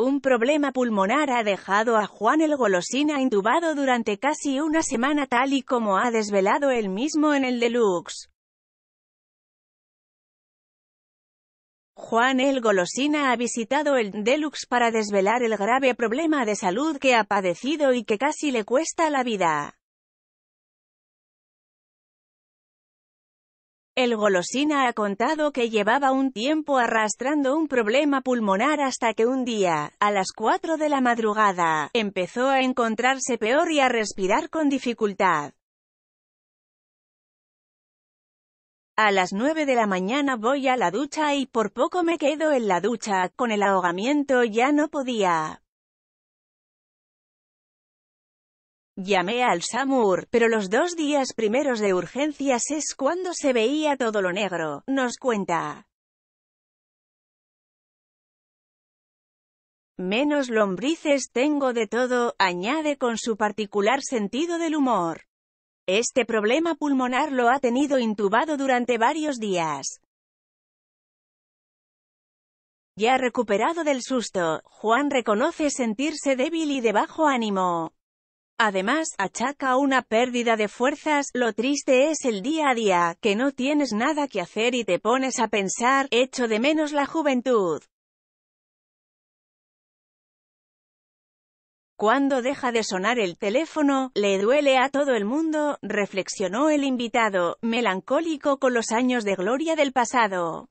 Un problema pulmonar ha dejado a Juan el Golosina intubado durante casi una semana tal y como ha desvelado él mismo en el deluxe. Juan el Golosina ha visitado el Deluxe para desvelar el grave problema de salud que ha padecido y que casi le cuesta la vida. El golosina ha contado que llevaba un tiempo arrastrando un problema pulmonar hasta que un día, a las 4 de la madrugada, empezó a encontrarse peor y a respirar con dificultad. A las 9 de la mañana voy a la ducha y por poco me quedo en la ducha, con el ahogamiento ya no podía. Llamé al SAMUR, pero los dos días primeros de urgencias es cuando se veía todo lo negro, nos cuenta. Menos lombrices tengo de todo, añade con su particular sentido del humor. Este problema pulmonar lo ha tenido intubado durante varios días. Ya recuperado del susto, Juan reconoce sentirse débil y de bajo ánimo. Además, achaca una pérdida de fuerzas, lo triste es el día a día, que no tienes nada que hacer y te pones a pensar, echo de menos la juventud. Cuando deja de sonar el teléfono, le duele a todo el mundo, reflexionó el invitado, melancólico con los años de gloria del pasado.